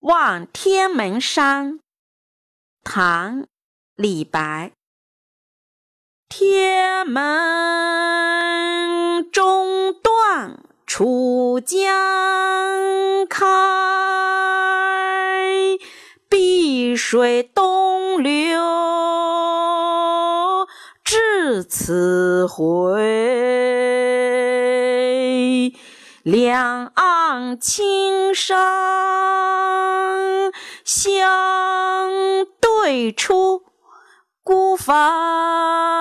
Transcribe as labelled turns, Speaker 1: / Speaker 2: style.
Speaker 1: 望天门山，唐
Speaker 2: ·李白。天门中断楚江开，碧水东流至此回。两岸青山。退出孤房。